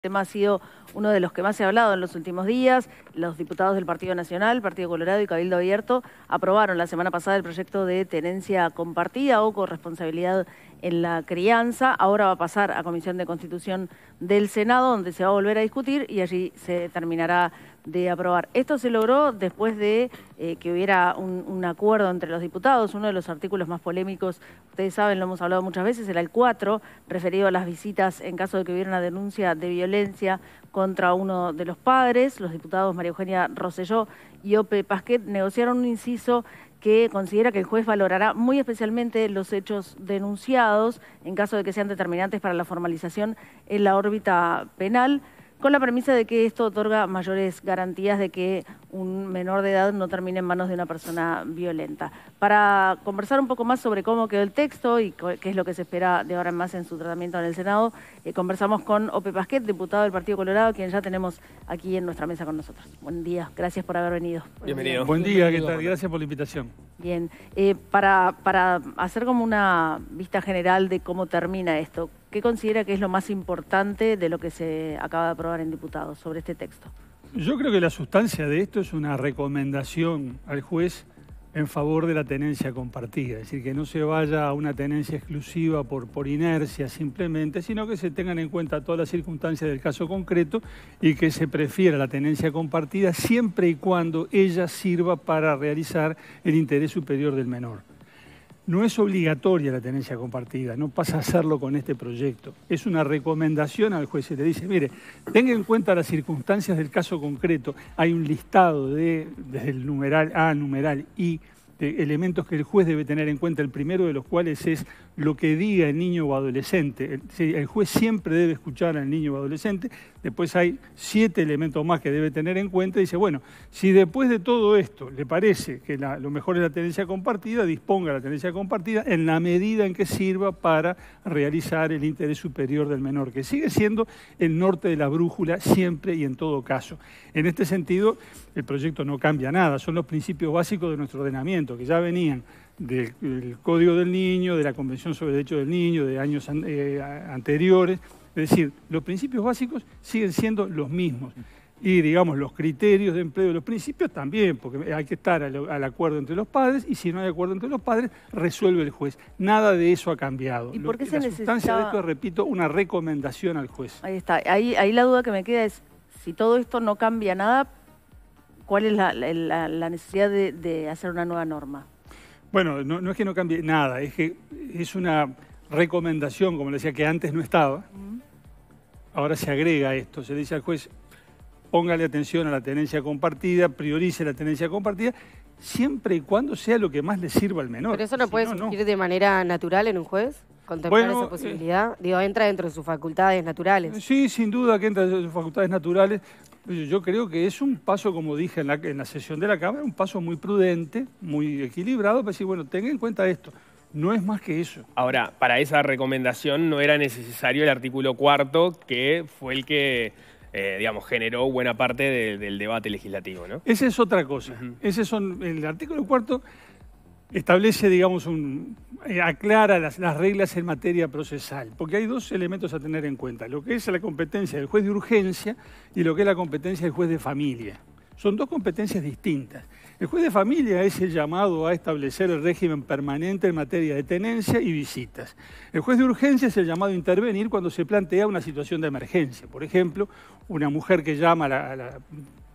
tema ha sido uno de los que más se ha hablado en los últimos días. Los diputados del Partido Nacional, Partido Colorado y Cabildo Abierto aprobaron la semana pasada el proyecto de tenencia compartida o corresponsabilidad en la crianza. Ahora va a pasar a Comisión de Constitución del Senado, donde se va a volver a discutir y allí se terminará de aprobar. Esto se logró después de eh, que hubiera un, un, acuerdo entre los diputados. Uno de los artículos más polémicos, ustedes saben, lo hemos hablado muchas veces, era el 4, referido a las visitas en caso de que hubiera una denuncia de violencia contra uno de los padres. Los diputados María Eugenia Rosselló y Ope Pasquet negociaron un inciso que considera que el juez valorará muy especialmente los hechos denunciados en caso de que sean determinantes para la formalización en la órbita penal con la premisa de que esto otorga mayores garantías de que un menor de edad no termine en manos de una persona violenta. Para conversar un poco más sobre cómo quedó el texto y qué es lo que se espera de ahora en más en su tratamiento en el Senado, eh, conversamos con Ope Pasquet, diputado del Partido Colorado, quien ya tenemos aquí en nuestra mesa con nosotros. Buen día, gracias por haber venido. Bienvenido. Buen día, ¿qué tal? Gracias por la invitación. Bien, eh, para, para hacer como una vista general de cómo termina esto, ¿Qué considera que es lo más importante de lo que se acaba de aprobar en diputados sobre este texto? Yo creo que la sustancia de esto es una recomendación al juez en favor de la tenencia compartida, es decir, que no se vaya a una tenencia exclusiva por, por inercia simplemente, sino que se tengan en cuenta todas las circunstancias del caso concreto y que se prefiera la tenencia compartida siempre y cuando ella sirva para realizar el interés superior del menor. No es obligatoria la tenencia compartida, no pasa a hacerlo con este proyecto. Es una recomendación al juez y le dice, mire, tenga en cuenta las circunstancias del caso concreto. Hay un listado de, desde el numeral A, numeral I, este, elementos que el juez debe tener en cuenta, el primero de los cuales es lo que diga el niño o adolescente. El, juez siempre debe escuchar al niño o adolescente, después hay siete elementos más que debe tener en cuenta y dice, bueno, si después de todo esto le parece que lo mejor es la tenencia compartida, disponga la tenencia compartida en la medida en que sirva para realizar el interés superior del menor, que sigue siendo el norte de la brújula siempre y en todo caso. En este sentido, el proyecto no cambia nada, son los principios básicos de nuestro ordenamiento que ya venían del, Código del Niño, de la Convención sobre Derecho del Niño, de años eh, anteriores. Es decir, los principios básicos siguen siendo los mismos. Y, digamos, los criterios de empleo de los principios también, porque hay que estar al, acuerdo entre los padres y si no hay acuerdo entre los padres, resuelve el juez. Nada de eso ha cambiado. ¿Y por qué se la de esto repito, una recomendación al juez. Ahí está. Ahí, ahí la duda que me queda es, si todo esto no cambia nada, ¿Cuál es la, necesidad de, hacer una nueva norma? Bueno, no, es que no cambie nada, es que es una recomendación, como le decía, que antes no estaba. Ahora se agrega esto, se dice al juez, póngale atención a la tenencia compartida, priorice la tenencia compartida, siempre y cuando sea lo que más le sirva al menor. ¿Pero eso no puede surgir de manera natural en un juez? contemplar esa eh, posibilidad? Digo, entra dentro de sus facultades naturales. Sí, sin duda que entra dentro de sus facultades naturales. Yo creo que es un paso, como dije en la, sesión de la Cámara, un paso muy prudente, muy equilibrado, para decir, bueno, tenga en cuenta esto. No es más que eso. Ahora, para esa recomendación no era necesario el artículo cuarto, que fue el que, eh, digamos, generó buena parte del debate legislativo, ¿no? Esa es otra cosa. Ese son, el artículo cuarto establece, digamos, un, eh, aclara las, reglas en materia procesal, porque hay dos elementos a tener en cuenta, lo que es la competencia del juez de urgencia y lo que es la competencia del juez de familia. Son dos competencias distintas. El juez de familia es el llamado a establecer el régimen permanente en materia de tenencia y visitas. El juez de urgencia es el llamado a intervenir cuando se plantea una situación de emergencia. Por ejemplo, una mujer que llama a la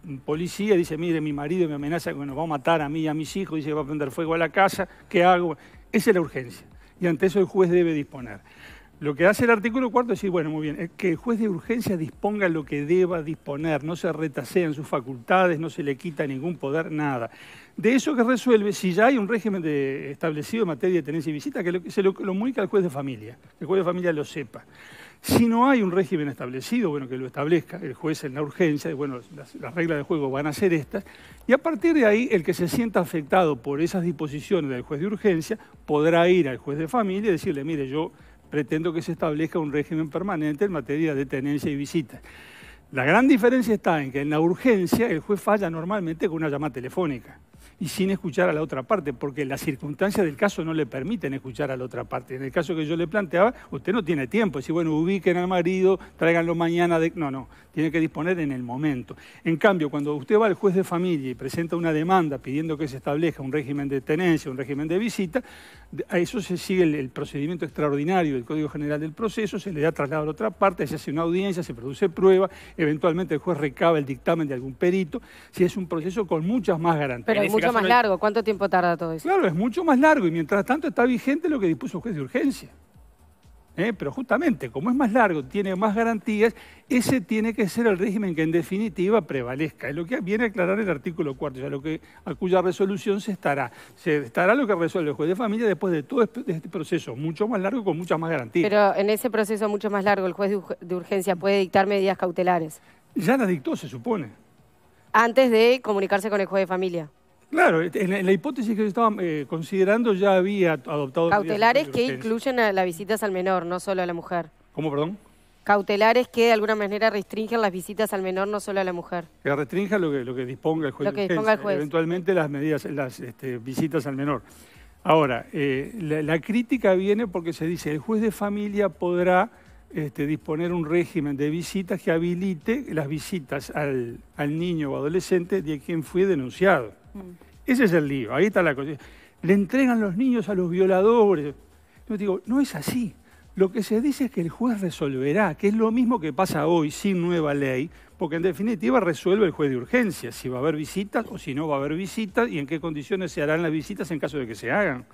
un policía dice, mire, mi marido me amenaza que nos va a matar a mí y a mis hijos, dice que va a prender fuego a la casa, ¿qué hago? Esa es la urgencia. Y ante eso el juez debe disponer. Lo que hace el artículo cuarto es decir, bueno, muy bien, eh, que el juez de urgencia disponga lo que deba disponer, no se retasean sus facultades, no se le quita ningún poder, nada. De eso que resuelve, si ya hay un régimen de, establecido en materia de tenencia y visita, que, se lo comunica al juez de familia, que el juez de familia lo sepa. Si no hay un régimen establecido, bueno, que lo establezca el juez en la urgencia, bueno, las, reglas de juego van a ser estas, y a partir de ahí el que se sienta afectado por esas disposiciones del juez de urgencia podrá ir al juez de familia y decirle, mire, yo pretendo que se establezca un régimen permanente en materia de tenencia y visitas. La gran diferencia está en que en la urgencia el juez falla normalmente con una llamada telefónica y sin escuchar a la otra parte, porque las circunstancias del caso no le permiten escuchar a la otra parte. En el caso que yo le planteaba, usted no tiene tiempo. Si, bueno, ubiquen al marido, tráiganlo mañana. No, no, tiene que disponer en el momento. En cambio, cuando usted va al juez de familia y presenta una demanda pidiendo que se establezca un régimen de tenencia, un régimen de visita, a eso se sigue el, el procedimiento extraordinario del Código General del Proceso, se le da traslado a la otra parte, se hace una audiencia, se produce prueba, eventualmente el juez recaba el dictamen de algún perito, si es un proceso con muchas más garantías. Pero es mucho más largo, ¿cuánto tiempo tarda todo eso? Claro, es mucho más largo y mientras tanto está vigente lo que dispuso el juez de urgencia. ¿eh? pero justamente como es más largo, tiene más garantías, ese tiene que ser el régimen que en definitiva prevalezca. Es lo que viene a aclarar el artículo cuarto, lo que, a cuya resolución se estará. Se estará lo que resuelve el juez de familia después de todo este, este proceso, mucho más largo con muchas más garantías. Pero en ese proceso mucho más largo, el juez de urgencia puede dictar medidas cautelares. Ya las dictó, se supone. Antes de comunicarse con el juez de familia. Claro, en la, hipótesis que se estaba eh, considerando ya había adoptado... Cautelares que incluyen a las visitas al menor, no solo a la mujer. ¿Cómo, perdón? Cautelares que de alguna manera restringen las visitas al menor, no solo a la mujer. Que restrinja lo que, lo que disponga el juez. Lo que disponga juez. Eventualmente las medidas, las este, visitas al menor. Ahora, eh, la, crítica viene porque se dice el juez de familia podrá este, disponer un régimen de visitas que habilite las visitas al, niño o adolescente de quien fue denunciado. Mm. Ese es el lío, ahí está la cosa. Le entregan los niños a los violadores. Yo digo, no es así. Lo que se dice es que el juez resolverá, que es lo mismo que pasa hoy sin nueva ley, porque en definitiva resuelve el juez de urgencia si va a haber visitas o si no va a haber visitas y en qué condiciones se harán las visitas en caso de que se hagan.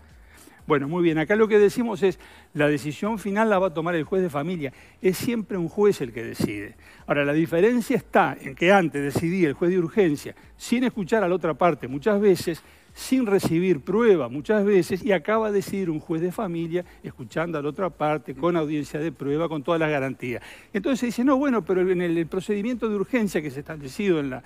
Bueno, muy bien, acá lo que decimos es, la decisión final la va a tomar el juez de familia. Es siempre un juez el que decide. Ahora, la diferencia está en que antes decidía el juez de urgencia, sin escuchar a la otra parte muchas veces, sin recibir prueba muchas veces, y acaba de decidir un juez de familia, escuchando a la otra parte, con audiencia de prueba, con todas las garantías. Entonces se dice, no, bueno, pero en el procedimiento de urgencia que se ha establecido en la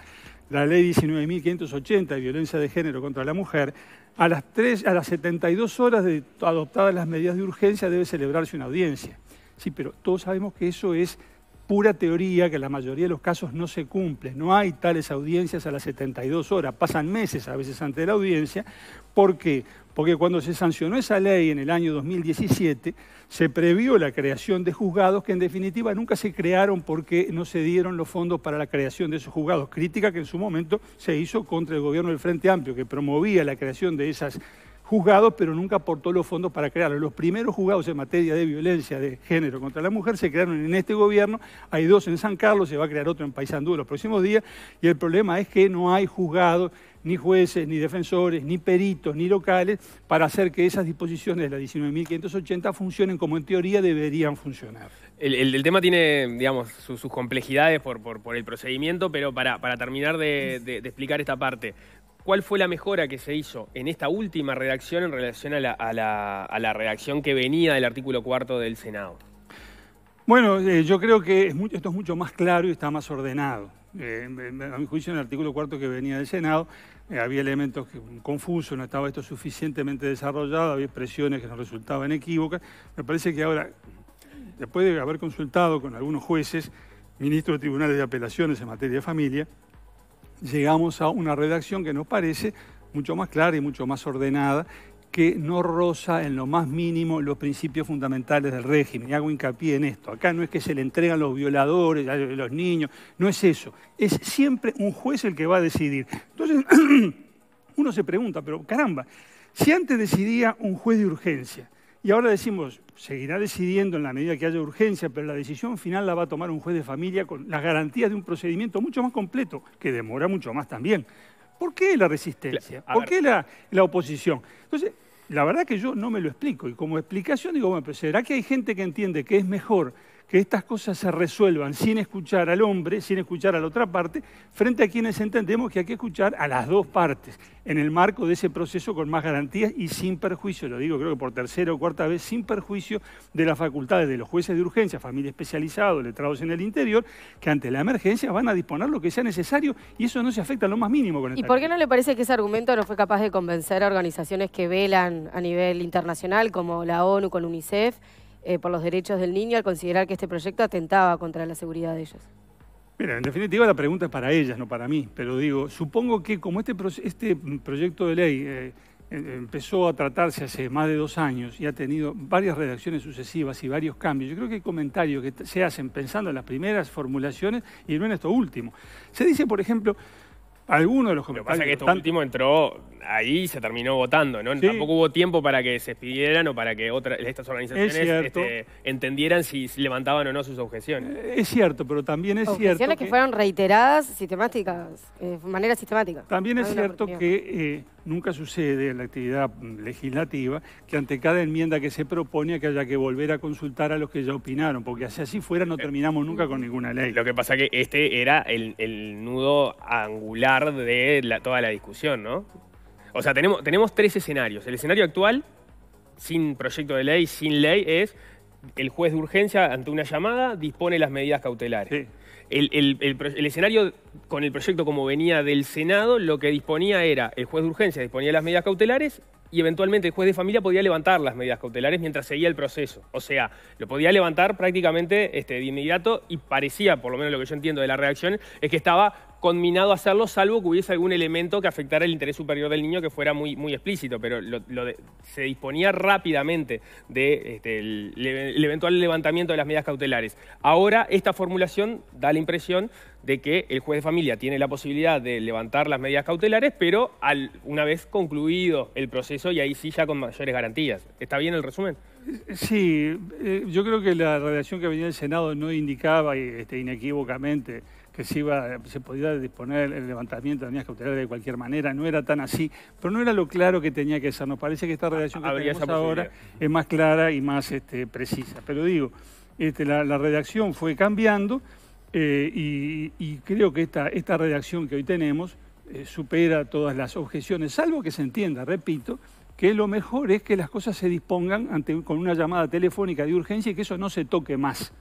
la ley 19.580 de violencia de género contra la mujer, a las, a las 72 horas de adoptadas las medidas de urgencia debe celebrarse una audiencia. Sí, pero todos sabemos que eso es pura teoría que la mayoría de los casos no se cumple. No hay tales audiencias a las 72 horas, pasan meses a veces antes de la audiencia. ¿Por qué? Porque cuando se sancionó esa ley en el año 2017, se previó la creación de juzgados que en definitiva nunca se crearon porque no se dieron los fondos para la creación de esos juzgados. Crítica que en su momento se hizo contra el gobierno del Frente Amplio, que promovía la creación de esas juzgados, pero nunca aportó los fondos para crearlos. Los primeros juzgados en materia de violencia de género contra la mujer se crearon en este gobierno, hay dos en San Carlos, se va a crear otro en Paysandú los próximos días, y el problema es que no hay juzgados, ni jueces, ni defensores, ni peritos, ni locales, para hacer que esas disposiciones de la 19.580 funcionen como en teoría deberían funcionar. El, tema tiene, digamos, sus complejidades por, el procedimiento, pero para, terminar de explicar esta parte, ¿Cuál fue la mejora que se hizo en esta última redacción en relación a la, redacción que venía del artículo cuarto del Senado? Bueno, eh, yo creo que esto es mucho más claro y está más ordenado. Eh, a mi juicio, en el artículo cuarto que venía del Senado, eh, había elementos confusos, no estaba esto suficientemente desarrollado, había expresiones que nos resultaban equívocas. Me parece que ahora, después de haber consultado con algunos jueces, ministros de tribunales de apelaciones en materia de familia, llegamos a una redacción que nos parece mucho más clara y mucho más ordenada, que no roza en lo más mínimo los principios fundamentales del régimen. Y hago hincapié en esto. Acá no es que se le entregan los violadores, los niños, no es eso. Es siempre un juez el que va a decidir. Entonces, uno se pregunta, pero caramba, si antes decidía un juez de urgencia, y ahora decimos, seguirá decidiendo en la medida que haya urgencia, pero la decisión final la va a tomar un juez de familia con las garantías de un procedimiento mucho más completo, que demora mucho más también. ¿Por qué la resistencia? ¿Por qué la, la, oposición? Entonces, la verdad que yo no me lo explico. Y como explicación digo, bueno, pero ¿será que hay gente que entiende que es mejor que estas cosas se resuelvan sin escuchar al hombre, sin escuchar a la otra parte, frente a quienes entendemos que hay que escuchar a las dos partes, en el marco de ese proceso con más garantías y sin perjuicio, lo digo creo que por tercera o cuarta vez, sin perjuicio de las facultades de los jueces de urgencia, familia especializada, letrados en el interior, que ante la emergencia van a disponer lo que sea necesario y eso no se afecta a lo más mínimo con el ¿Y por qué no le parece que ese argumento no fue capaz de convencer a organizaciones que velan a nivel internacional como la ONU con UNICEF? Eh, por los derechos del niño al considerar que este proyecto atentaba contra la seguridad de ellos? Mira, en definitiva la pregunta es para ellas, no para mí, pero digo, supongo que como este, este proyecto de ley eh, eh, empezó a tratarse hace más de dos años y ha tenido varias redacciones sucesivas y varios cambios, yo creo que hay comentarios que se hacen pensando en las primeras formulaciones y no en esto último. Se dice, por ejemplo, algunos de los comentarios. Lo que pasa es que este último entró ahí y se terminó votando, ¿no? Tampoco hubo tiempo para que se pidieran o para que otras estas organizaciones este, entendieran si levantaban o no sus objeciones. Eh, es cierto, pero también es cierto. Objeciones que, fueron reiteradas sistemáticas, eh, de manera sistemática. También es cierto que eh, nunca sucede en la actividad legislativa que ante cada enmienda que se propone haya que volver a consultar a los que ya opinaron, porque si así fuera no eh, terminamos nunca con ninguna ley. Lo que pasa que este era el, nudo angular de toda la discusión, ¿no? O sea, tenemos, tenemos tres escenarios. El escenario actual, sin proyecto de ley, sin ley, es el juez de urgencia ante una llamada dispone las medidas cautelares el, escenario con el proyecto como venía del Senado, lo que disponía era el juez de urgencia disponía las medidas cautelares y eventualmente el juez de familia podía levantar las medidas cautelares mientras seguía el proceso. O sea, lo podía levantar prácticamente este, de inmediato y parecía, por lo menos lo que yo entiendo de la reacción, es que estaba conminado a hacerlo, salvo que hubiese algún elemento que afectara el interés superior del niño que fuera muy, muy explícito, pero se disponía rápidamente del de, este, el eventual levantamiento de las medidas cautelares. Ahora, esta formulación da la impresión de que el juez de familia tiene la posibilidad de levantar las medidas cautelares, pero una vez concluido el proceso y ahí sí ya con mayores garantías. ¿Está bien el resumen? Sí, eh, yo creo que la redacción que venía del Senado no indicaba este, inequívocamente que se, iba, se podía disponer el levantamiento de medidas cautelares de cualquier manera, no era tan así, pero no era lo claro que tenía que ser. Nos parece que esta ah, redacción que tenemos ahora es más clara y más este, precisa. Pero digo, este, la, redacción fue cambiando eh, y, creo que esta, esta redacción que hoy tenemos eh, supera todas las objeciones, salvo que se entienda, repito, que lo mejor es que las cosas se dispongan ante, con una llamada telefónica de urgencia y que eso no se toque más.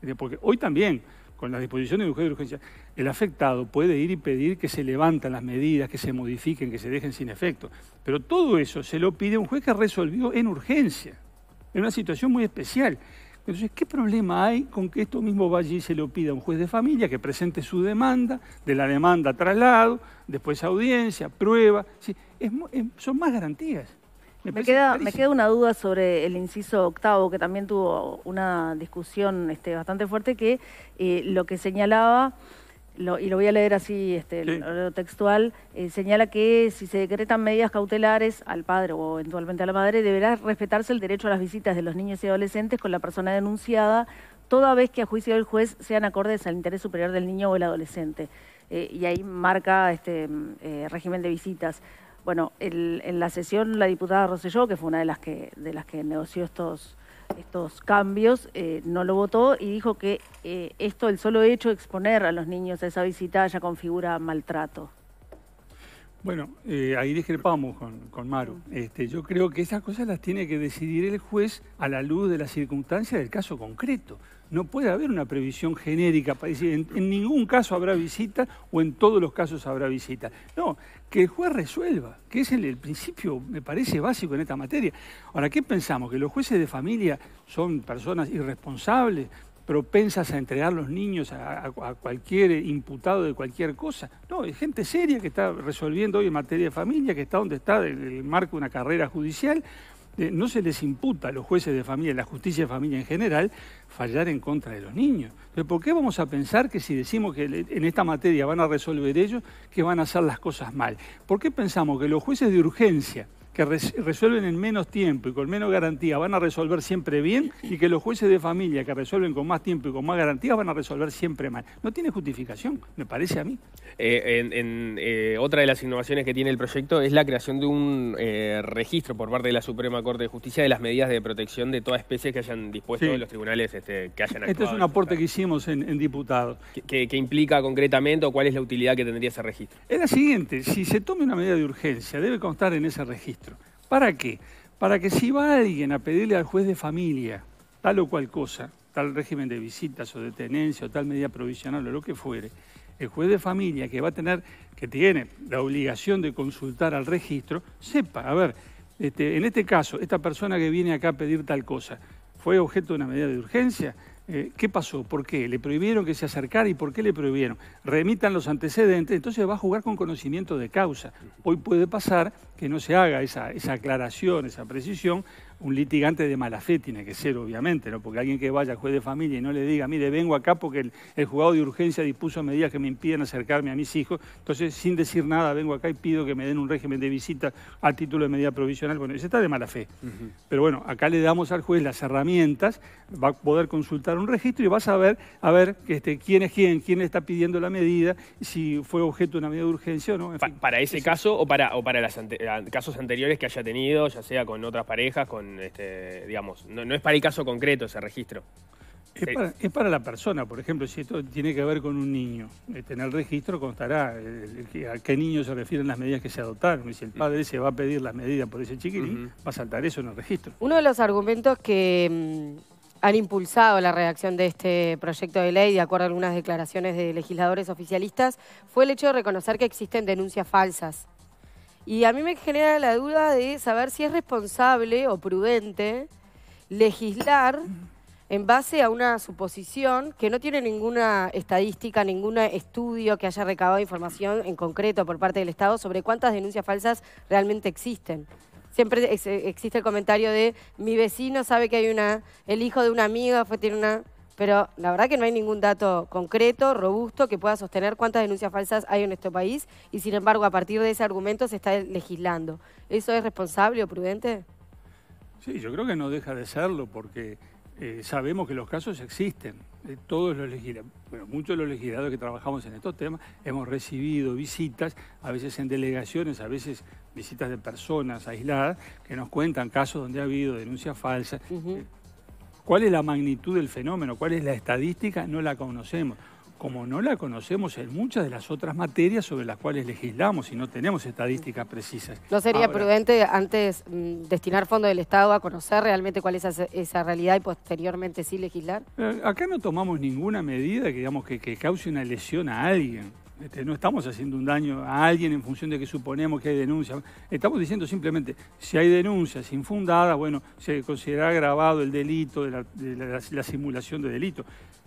Eh, porque hoy también con las disposiciones de juez de urgencia, el afectado puede ir y pedir que se levanten las medidas, que se modifiquen, que se dejen sin efecto. Pero todo eso se lo pide un juez que resolvió en urgencia, en una situación muy especial. Entonces, ¿qué problema hay con que esto mismo vaya y se lo pida a un juez de familia que presente su demanda, de la demanda traslado, después audiencia, prueba? son más garantías. Me, queda, una duda sobre el inciso octavo, que también tuvo una discusión este, bastante fuerte, que eh, lo que señalaba... y lo voy a leer así, este, sí. lo textual, eh, señala que si se decretan medidas cautelares al padre o eventualmente a la madre, deberá respetarse el derecho a las visitas de los niños y adolescentes con la persona denunciada, toda vez que a juicio del juez sean acordes al interés superior del niño o el adolescente. Eh, y ahí marca este mm, régimen de visitas. Bueno, en la sesión la diputada Rosselló, que fue una de las que, de las que negoció estos, estos cambios, eh, no lo votó y dijo que eh, esto, el solo hecho de exponer a los niños a esa visita ya configura maltrato. Bueno, eh, ahí discrepamos con, con Maru. Este, yo creo que esas cosas las tiene que decidir el juez a la luz de las circunstancias del caso concreto no puede haber una previsión genérica para decir en, ningún caso habrá visita o en todos los casos habrá visita. No, que el juez resuelva, que es el, principio, me parece, básico en esta materia. Ahora, ¿qué pensamos? ¿Que los jueces de familia son personas irresponsables, propensas a entregar los niños a, cualquier imputado de cualquier cosa? No, es gente seria que está resolviendo hoy en materia de familia, que está donde está, en el marco de una carrera judicial no se les imputa a los jueces de familia, la justicia de familia en general, fallar en contra de los niños. Entonces, ¿por qué vamos a pensar que si decimos que en esta materia van a resolver ellos, que van a hacer las cosas mal? ¿Por qué pensamos que los jueces de urgencia, que resuelven en menos tiempo y con menos garantía van a resolver siempre bien y que los jueces de familia que resuelven con más tiempo y con más garantías van a resolver siempre mal. No tiene justificación, me parece a mí. Eh, eh, otra de las innovaciones que tiene el proyecto es la creación de un eh, registro por parte de la Suprema Corte de Justicia de las medidas de protección de toda especie que hayan dispuesto los tribunales este, que hayan actuado. Este es un aporte que hicimos en, diputado diputados. ¿Qué, ¿Qué implica concretamente o cuál es la utilidad que tendría ese registro? Es la siguiente, si se toma una medida de urgencia, debe constar en ese registro. ¿Para qué? Para que si va alguien a pedirle al juez de familia tal o cual cosa, tal régimen de visitas o de tenencia o tal medida provisional o lo que fuere, el juez de familia que va a tener, que tiene la obligación de consultar al registro, sepa, a ver, este, en este caso, esta persona que viene acá a pedir tal cosa, ¿fue objeto de una medida de urgencia? Eh, qué? ¿Le prohibieron que se acercara y por qué le prohibieron? Remitan los antecedentes, entonces va a jugar con conocimiento de causa. Hoy puede pasar que no se haga esa aclaración, esa precisión, un litigante de mala fe tiene que ser, obviamente, ¿no? Porque alguien que vaya al juez de familia y no le diga, mire, vengo acá porque el, el, juzgado de urgencia dispuso medidas que me impiden acercarme a mis hijos, entonces sin decir nada vengo acá y pido que me den un régimen de visita a título de medida provisional. Bueno, ese está de mala fe. Pero bueno, acá le damos al juez las herramientas, va a poder consultar un registro y va a saber, a ver, este, quién es quién, quién le está pidiendo la medida, si fue objeto de una medida de urgencia o no. para ese caso o para, o para los casos anteriores que haya tenido, ya sea con otras parejas, con este, digamos, no, es para el caso concreto ese registro. Eh, es para, la persona, por ejemplo, si esto tiene que ver con un niño. Este, en el registro constará eh, a qué niño se refieren las medidas que se adoptaron. Y si el padre se va a pedir las medidas por ese chiquilín va a saltar eso en el registro. Uno de los argumentos que mm, han impulsado la redacción de este proyecto de ley, de acuerdo a algunas declaraciones de legisladores oficialistas, fue el hecho de reconocer que existen denuncias falsas y a mí me genera la duda de saber si es responsable o prudente legislar en base a una suposición que no tiene ninguna estadística, ningún estudio que haya recabado información en concreto por parte del Estado sobre cuántas denuncias falsas realmente existen. Siempre existe el comentario de mi vecino sabe que hay una, el hijo de una amiga fue, tiene una pero la verdad que no hay ningún dato concreto, robusto, que pueda sostener cuántas denuncias falsas hay en nuestro país y sin embargo a partir de ese argumento se está legislando. ¿Eso es responsable o prudente? Sí, yo creo que no deja de serlo porque eh, sabemos que los casos existen. Eh, todos los legisladores, bueno, muchos de los legisladores que trabajamos en estos temas hemos recibido visitas, a veces en delegaciones, a veces visitas de personas aisladas que nos cuentan casos donde ha habido denuncias falsas. ¿Cuál es la magnitud del fenómeno? ¿Cuál es la estadística? No la conocemos. Como no la conocemos en muchas de las otras materias sobre las cuales legislamos y no tenemos estadísticas precisas. ¿No sería prudente antes mm, destinar fondos del Estado a conocer realmente cuál es esa, realidad y posteriormente sí legislar? Eh, acá no tomamos ninguna medida que, digamos, que cause una lesión a alguien. Este, no estamos haciendo un daño a alguien en función de que suponemos que hay denuncias. Estamos diciendo simplemente, si hay denuncias infundadas, bueno, se considerará agravado el delito de, la, simulación de delito.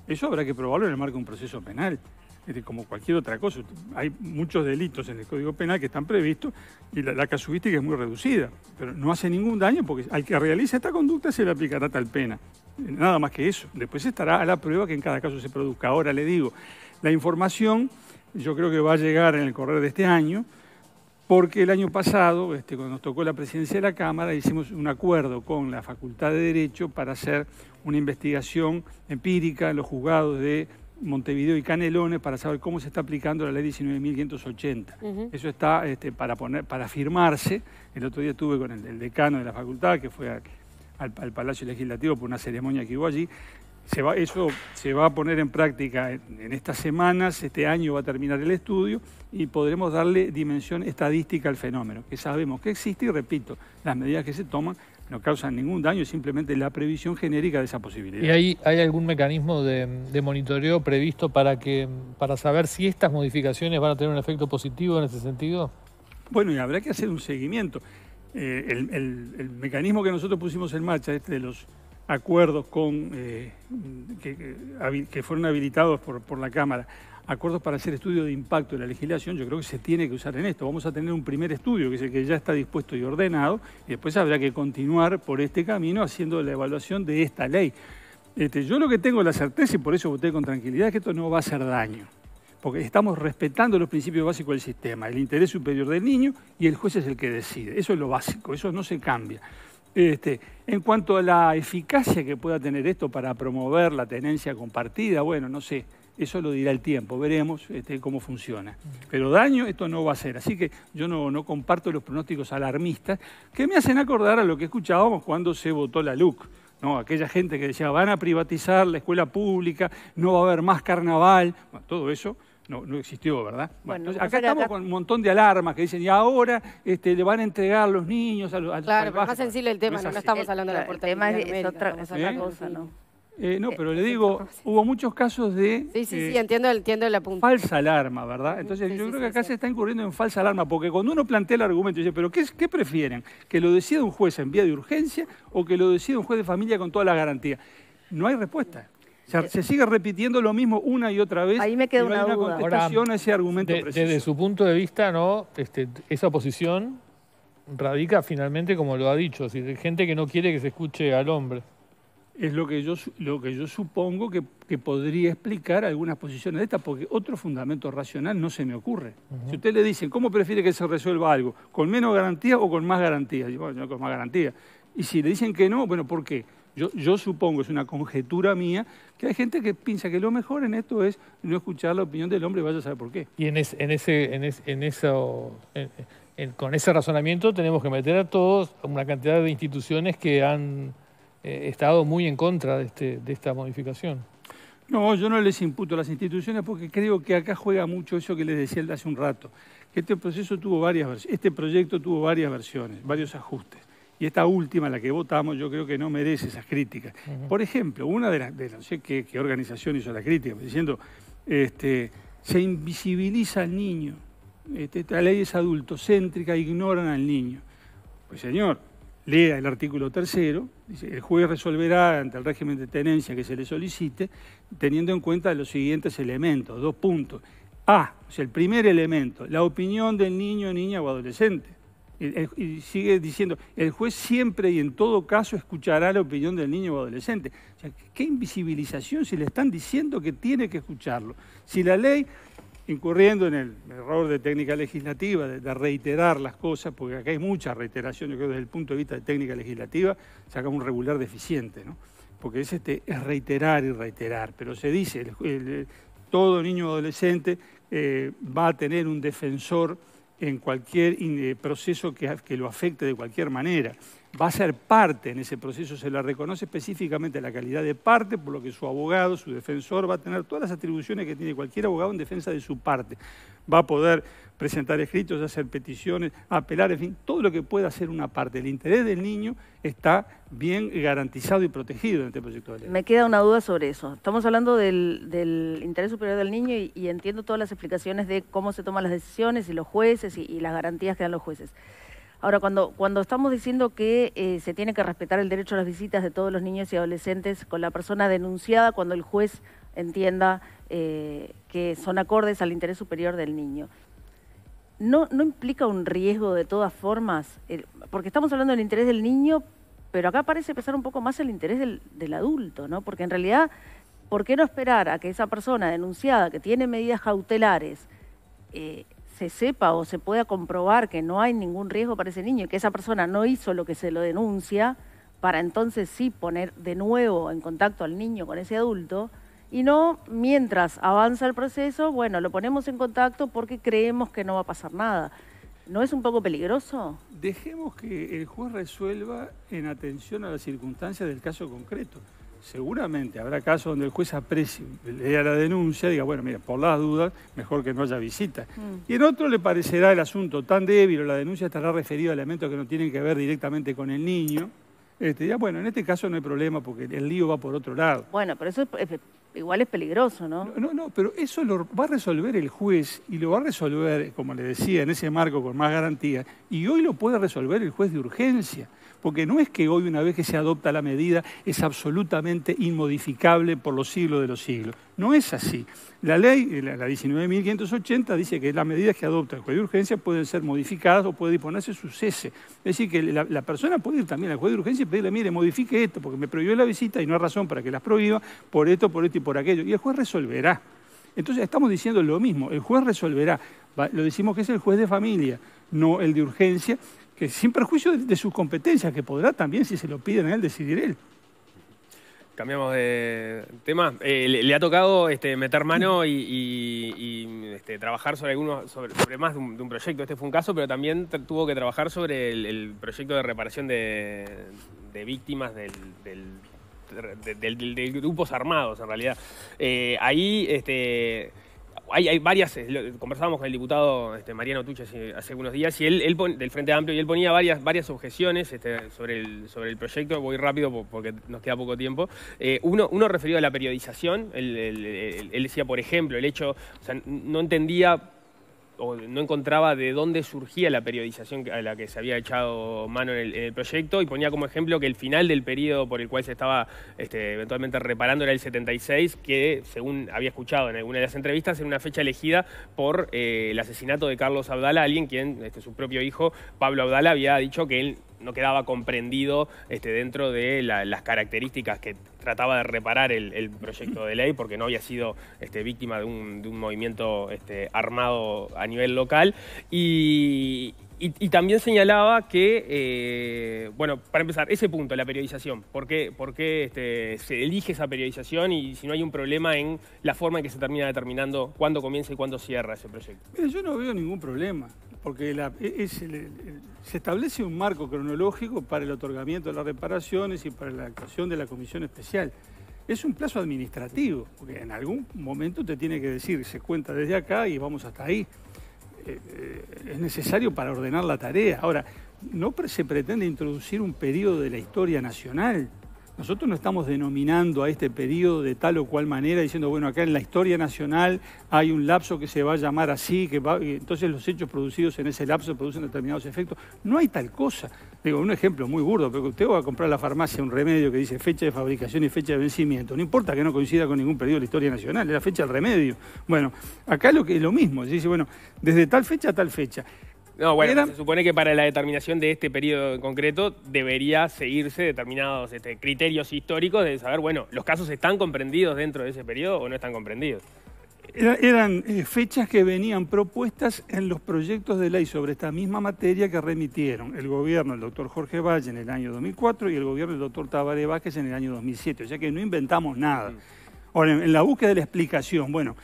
Eso habrá que probarlo en el marco de un proceso penal, este, como cualquier otra cosa. Hay muchos delitos en el Código Penal que están previstos y la, casuística es muy reducida, pero no hace ningún daño porque al que realiza esta conducta se le aplicará tal pena. Nada más que eso. Después estará a la prueba que en cada caso se produzca. Ahora le digo, la información yo creo que va a llegar en el correr de este año, porque el año pasado, este, cuando nos tocó la presidencia de la Cámara, hicimos un acuerdo con la Facultad de Derecho para hacer una investigación empírica en los juzgados de Montevideo y Canelones para saber cómo se está aplicando la ley 19.580. Eso está este, para, poner, para firmarse. El otro día estuve con el, decano de la facultad, que fue al, al, Palacio Legislativo por una ceremonia que hubo allí, se va, eso se va a poner en práctica en, estas semanas, este año va a terminar el estudio y podremos darle dimensión estadística al fenómeno, que sabemos que existe y repito, las medidas que se toman no causan ningún daño, simplemente la previsión genérica de esa posibilidad. ¿Y hay, hay algún mecanismo de, monitoreo previsto para, que, para saber si estas modificaciones van a tener un efecto positivo en ese sentido? Bueno, y habrá que hacer un seguimiento. Eh, el, el mecanismo que nosotros pusimos en marcha, este de los acuerdos con, eh, que, fueron habilitados por, la Cámara, acuerdos para hacer estudios de impacto de la legislación, yo creo que se tiene que usar en esto. Vamos a tener un primer estudio, que es el que ya está dispuesto y ordenado, y después habrá que continuar por este camino haciendo la evaluación de esta ley. Este, yo lo que tengo la certeza, y por eso voté con tranquilidad, es que esto no va a hacer daño, porque estamos respetando los principios básicos del sistema, el interés superior del niño, y el juez es el que decide. Eso es lo básico, eso no se cambia. Este, en cuanto a la eficacia que pueda tener esto para promover la tenencia compartida, bueno, no sé, eso lo dirá el tiempo, veremos este, cómo funciona. Pero daño esto no va a ser, así que yo no, comparto los pronósticos alarmistas que me hacen acordar a lo que escuchábamos cuando se votó la LUC. No, aquella gente que decía van a privatizar la escuela pública, no va a haber más carnaval, todo eso no, no existió, ¿verdad? Bueno, acá estamos con un montón de alarmas que dicen, y ahora este, le van a entregar los niños a los... Claro, más sencillo el tema, no, estamos hablando de la puerta. El tema es, otra, ¿Eh? cosa, ¿no? Eh, no, eh, pero le digo, hubo muchos casos de... Sí, sí, sí, entiendo, entiendo la Falsa alarma, ¿verdad? Entonces yo creo que acá se está incurriendo en falsa alarma, porque cuando uno plantea el argumento, dice, pero qué, ¿qué prefieren? ¿Que lo decida un juez en vía de urgencia o que lo decida un juez de familia con toda la garantía? No hay respuesta. Eh, se sigue repitiendo lo mismo una y otra vez. Ahí me queda una, contestación a ese argumento. Desde su punto de vista, no, este, esa posición radica finalmente, como lo ha dicho, es gente que no quiere que se escuche al hombre. Es lo que yo, lo que yo supongo que, podría explicar algunas posiciones de estas, porque otro fundamento racional no se me ocurre. Si usted le dicen, ¿cómo prefiere que se resuelva algo? ¿Con menos garantía o con más garantía? Yo, bueno, con más garantía. Y si le dicen que no, bueno, ¿por qué? Yo, supongo, es una conjetura mía, que hay gente que piensa que lo mejor en esto es no escuchar la opinión del hombre, y vaya a saber por qué. Y en, ese, eso, con ese razonamiento tenemos que meter a todos una cantidad de instituciones que han eh, estado muy en contra este, de, esta modificación. No, yo no les imputo a las instituciones porque creo que acá juega mucho eso que les decía hace un rato, que este proceso tuvo varias este proyecto tuvo varias versiones, varios ajustes. Y esta última, la que votamos, yo creo que no merece esas críticas. Por ejemplo, una de las, no sé qué, organización hizo la crítica, pues, diciendo, este, se invisibiliza al niño, este, esta ley es adultocéntrica, ignoran al niño. Pues señor, lea el artículo tercero, dice, el juez resolverá ante el régimen de tenencia que se le solicite, teniendo en cuenta los siguientes elementos, dos puntos. A, o sea, el primer elemento, la opinión del niño, niña o adolescente. Y sigue diciendo, el juez siempre y en todo caso escuchará la opinión del niño o adolescente. O sea, ¿Qué invisibilización si le están diciendo que tiene que escucharlo? Si la ley, incurriendo en el error de técnica legislativa, de, reiterar las cosas, porque acá hay mucha reiteración, yo desde el punto de vista de técnica legislativa, saca un regular deficiente, ¿no? porque es, este, reiterar y reiterar, pero se dice, todo niño o adolescente eh, va a tener un defensor en cualquier eh, proceso que, que lo afecte de cualquier manera va a ser parte en ese proceso, se la reconoce específicamente la calidad de parte, por lo que su abogado, su defensor, va a tener todas las atribuciones que tiene cualquier abogado en defensa de su parte. Va a poder presentar escritos, hacer peticiones, apelar, en fin, todo lo que pueda hacer una parte. El interés del niño está bien garantizado y protegido en este proyecto de ley. Me queda una duda sobre eso. Estamos hablando del, interés superior del niño y, entiendo todas las explicaciones de cómo se toman las decisiones y los jueces y las garantías que dan los jueces. Ahora, cuando, cuando estamos diciendo que eh, se tiene que respetar el derecho a las visitas de todos los niños y adolescentes con la persona denunciada, cuando el juez entienda eh, que son acordes al interés superior del niño, ¿no, no implica un riesgo de todas formas? porque estamos hablando del interés del niño, pero acá parece pesar un poco más el interés del, adulto, ¿no? Porque en realidad, ¿por qué no esperar a que esa persona denunciada que tiene medidas cautelares... Eh, se sepa o se pueda comprobar que no hay ningún riesgo para ese niño y que esa persona no hizo lo que se lo denuncia, para entonces sí poner de nuevo en contacto al niño con ese adulto, y no mientras avanza el proceso, bueno, lo ponemos en contacto porque creemos que no va a pasar nada. ¿No es un poco peligroso? Dejemos que el juez resuelva en atención a las circunstancias del caso concreto seguramente habrá casos donde el juez aprecie, lea la denuncia, diga, bueno, mira, por las dudas, mejor que no haya visita. Mm. Y en otro le parecerá el asunto tan débil o la denuncia estará referida a elementos que no tienen que ver directamente con el niño. Este, ya, bueno, en este caso no hay problema porque el lío va por otro lado. Bueno, pero eso igual es peligroso, ¿no? ¿no? No, no, pero eso lo va a resolver el juez y lo va a resolver, como le decía, en ese marco con más garantía. Y hoy lo puede resolver el juez de urgencia porque no es que hoy una vez que se adopta la medida es absolutamente inmodificable por los siglos de los siglos. No es así. La ley, eh, la 19.580, dice que las medidas que adopta el juez de urgencia pueden ser modificadas o puede disponerse su cese. Es decir, que la, persona puede ir también al juez de urgencia y pedirle, mire, modifique esto, porque me prohibió la visita y no hay razón para que las prohíba, por esto, por esto y por aquello. Y el juez resolverá. Entonces estamos diciendo lo mismo, el juez resolverá. Lo decimos que es el juez de familia, no el de urgencia, que sin perjuicio de, sus competencias, que podrá también, si se lo piden a él, decidir él. Cambiamos de tema. Eh, le, ha tocado este, meter mano y, este, trabajar sobre algunos, sobre, más de un, proyecto. Este fue un caso, pero también tuvo que trabajar sobre el, proyecto de reparación de, víctimas del, de, grupos armados en realidad. Eh, ahí este, hay, varias, eh, conversábamos con el diputado este, Mariano Tuche eh, hace, algunos días, y él, del Frente Amplio, y él ponía varias, varias objeciones este, sobre, el, sobre el proyecto, voy rápido porque nos queda poco tiempo. Eh, uno, uno referido a la periodización, él, él, decía, por ejemplo, el hecho, o sea, no entendía no encontraba de dónde surgía la periodización a la que se había echado mano en el, proyecto y ponía como ejemplo que el final del periodo por el cual se estaba este, eventualmente reparando era el 76, que según había escuchado en alguna de las entrevistas, era una fecha elegida por eh, el asesinato de Carlos Abdala, alguien quien este, su propio hijo, Pablo Abdala, había dicho que él no quedaba comprendido este, dentro de las características que trataba de reparar el, proyecto de ley porque no había sido este, víctima de un, de un movimiento este, armado a nivel local. Y, y, también señalaba que, eh, bueno, para empezar, ese punto, la periodización, ¿por qué, este, se elige esa periodización y si no hay un problema en la forma en que se termina determinando cuándo comienza y cuándo cierra ese proyecto? yo no veo ningún problema porque e-, se establece un marco cronológico para el otorgamiento de las reparaciones y para la actuación de la comisión especial. Es un plazo administrativo, porque en algún momento te tiene que decir, se cuenta desde acá y vamos hasta ahí. Eh, eh, es necesario para ordenar la tarea. Ahora, no se pretende introducir un periodo de la historia nacional nosotros no estamos denominando a este periodo de tal o cual manera, diciendo, bueno, acá en la historia nacional hay un lapso que se va a llamar así, que entonces los hechos producidos en ese lapso producen determinados efectos. No hay tal cosa. Digo, un ejemplo muy burdo, pero usted va a comprar a la farmacia un remedio que dice fecha de fabricación y fecha de vencimiento. No importa que no coincida con ningún periodo de la historia nacional, es la fecha del remedio. Bueno, acá lo que es lo mismo, dice, bueno, desde tal fecha a tal fecha. No, bueno, se supone que para la determinación de este periodo en concreto debería seguirse determinados este, criterios históricos de saber, bueno, los casos están comprendidos dentro de ese periodo o no están comprendidos. eran eh, fechas que venían propuestas en los proyectos de ley sobre esta misma materia que remitieron el gobierno del doctor Jorge Valle en el año 2004 y el gobierno del doctor Tabaré Vázquez en el año 2007, o sea que no inventamos nada. Mm. Ahora, en la búsqueda de la explicación, bueno,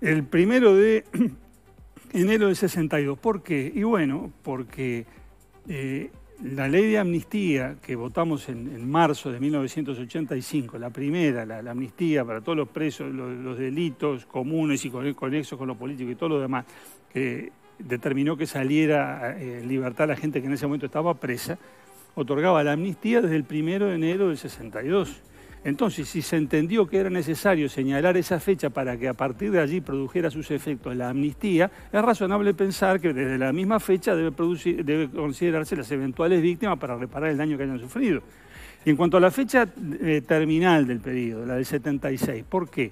el primero de Enero del 62. ¿Por qué? Y bueno, porque eh, la ley de amnistía que votamos en, marzo de 1985, la primera, la, amnistía para todos los presos, los, delitos comunes y conexos con lo político y todo lo demás, que determinó que saliera eh, en libertad la gente que en ese momento estaba presa, otorgaba la amnistía desde el primero de enero del 62. Entonces, si se entendió que era necesario señalar esa fecha para que a partir de allí produjera sus efectos la amnistía, es razonable pensar que desde la misma fecha debe, considerarse las eventuales víctimas para reparar el daño que hayan sufrido. Y en cuanto a la fecha eh, terminal del pedido, la del 76, ¿por qué?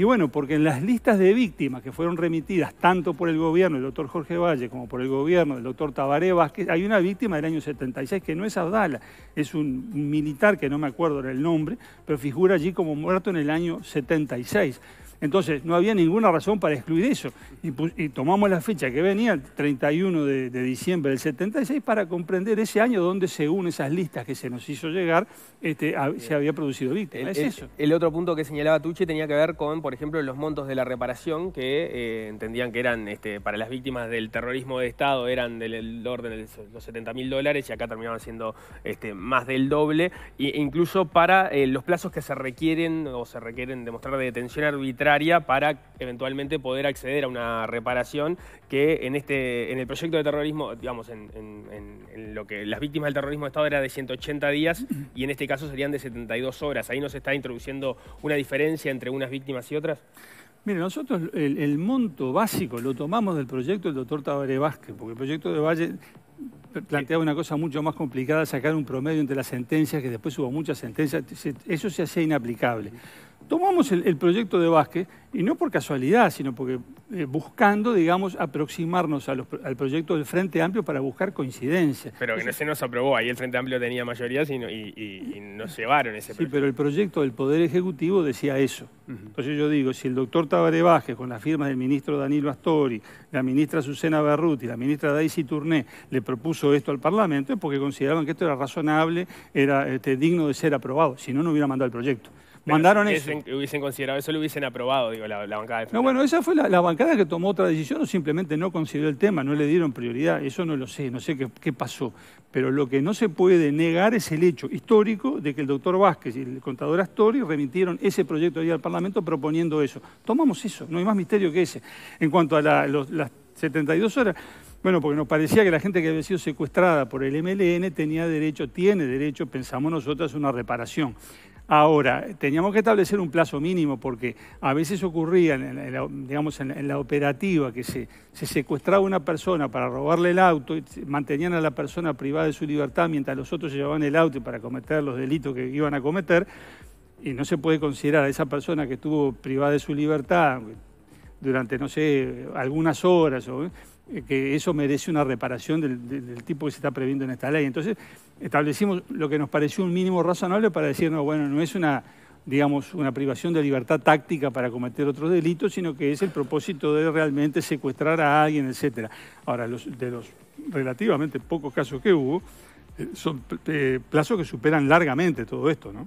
Y bueno, porque en las listas de víctimas que fueron remitidas tanto por el gobierno del doctor Jorge Valle como por el gobierno del doctor Tabaré Vázquez, hay una víctima del año 76 que no es Abdala, es un militar que no me acuerdo el nombre, pero figura allí como muerto en el año 76. Entonces no había ninguna razón para excluir eso. Y, tomamos la fecha que venía, el 31 de, diciembre del 76, para comprender ese año donde según esas listas que se nos hizo llegar, este, se había producido víctima. El, otro punto que señalaba Tucci tenía que ver con, por ejemplo, los montos de la reparación que eh, entendían que eran este, para las víctimas del terrorismo de Estado, eran del, orden de los 70 mil dólares y acá terminaban siendo este, más del doble, e incluso para eh, los plazos que se requieren o se requieren demostrar de detención arbitraria para eventualmente poder acceder a una reparación que en, este, en el proyecto de terrorismo, digamos, en, lo que las víctimas del terrorismo de Estado era de 180 días y en este caso serían de 72 horas. Ahí nos está introduciendo una diferencia entre unas víctimas y otras. Mire, nosotros el, monto básico lo tomamos del proyecto del doctor Tabaré Vázquez, porque el proyecto de Valle planteaba una cosa mucho más complicada, sacar un promedio entre las sentencias, que después hubo muchas sentencias, eso se hacía inaplicable tomamos el, proyecto de Vázquez, y no por casualidad, sino porque eh, buscando, digamos, aproximarnos al proyecto del Frente Amplio para buscar coincidencia. Pero que no se nos aprobó, ahí el Frente Amplio tenía mayoría y, y, y nos llevaron ese proyecto. Sí, pero el proyecto del Poder Ejecutivo decía eso. Entonces yo digo, si el doctor Tabaré Vázquez, con la firma del ministro Danilo Astori, la ministra Susana Berruti, la ministra Daisy Tourné, le propuso esto al Parlamento, es porque consideraban que esto era razonable, era este, digno de ser aprobado, si no, no hubiera mandado el proyecto mandaron eso eso. Hubiesen considerado eso, lo hubiesen aprobado, digo, la, bancada de No, bueno, esa fue la, bancada que tomó otra decisión o simplemente no consideró el tema, no le dieron prioridad. Eso no lo sé, no sé qué, pasó. Pero lo que no se puede negar es el hecho histórico de que el doctor Vázquez y el contador Astori remitieron ese proyecto ahí al Parlamento proponiendo eso. Tomamos eso, no hay más misterio que ese. En cuanto a las 72 horas. Bueno, porque nos parecía que la gente que había sido secuestrada por el MLN tenía derecho, tiene derecho, pensamos nosotras, una reparación. Ahora, teníamos que establecer un plazo mínimo porque a veces ocurría, en la, digamos, en la, operativa que se, se secuestraba una persona para robarle el auto, y mantenían a la persona privada de su libertad mientras los otros llevaban el auto para cometer los delitos que iban a cometer, y no se puede considerar a esa persona que estuvo privada de su libertad durante, no sé, algunas horas o eh, que eso merece una reparación del, tipo que se está previendo en esta ley. Entonces, establecimos lo que nos pareció un mínimo razonable para decir, bueno, no es una, digamos, una privación de libertad táctica para cometer otros delitos, sino que es el propósito de realmente secuestrar a alguien, etcétera. Ahora, los, de los relativamente pocos casos que hubo, eh, son eh, plazos que superan largamente todo esto, ¿no?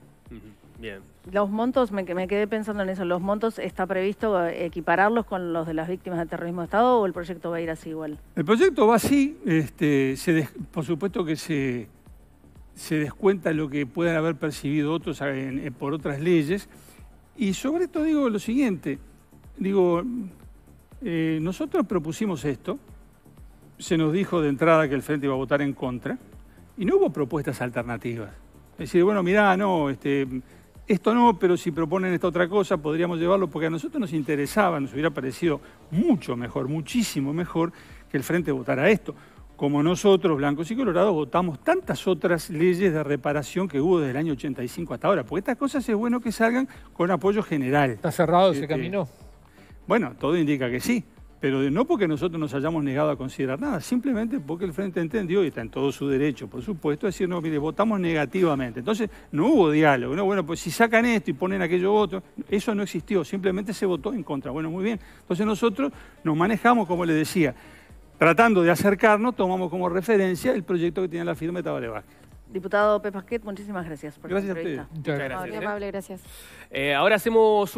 Los montos, me, me quedé pensando en eso, ¿los montos está previsto equipararlos con los de las víctimas del terrorismo de Estado o el proyecto va a ir así igual? El proyecto va así, este, se por supuesto que se, se descuenta lo que puedan haber percibido otros eh, por otras leyes. Y sobre esto digo lo siguiente, digo, eh, nosotros propusimos esto, se nos dijo de entrada que el Frente iba a votar en contra, y no hubo propuestas alternativas. Es decir, bueno, mirá, no, este, esto no, pero si proponen esta otra cosa, podríamos llevarlo, porque a nosotros nos interesaba, nos hubiera parecido mucho mejor, muchísimo mejor que el Frente votara esto. Como nosotros, blancos y colorados, votamos tantas otras leyes de reparación que hubo desde el año 85 hasta ahora, porque estas cosas es bueno que salgan con apoyo general. ¿Está cerrado ese este, camino? Bueno, todo indica que sí pero no porque nosotros nos hayamos negado a considerar nada, simplemente porque el Frente entendió, y está en todo su derecho, por supuesto, decir, no, mire, votamos negativamente. Entonces, no hubo diálogo, bueno, pues si sacan esto y ponen aquello otro, eso no existió, simplemente se votó en contra. Bueno, muy bien. Entonces nosotros nos manejamos, como les decía, tratando de acercarnos, tomamos como referencia el proyecto que tiene la firma de Tabaré Vázquez. Diputado Pepasquet, muchísimas gracias por gracias Muchas gracias. gracias. ¿eh? Eh, ahora hacemos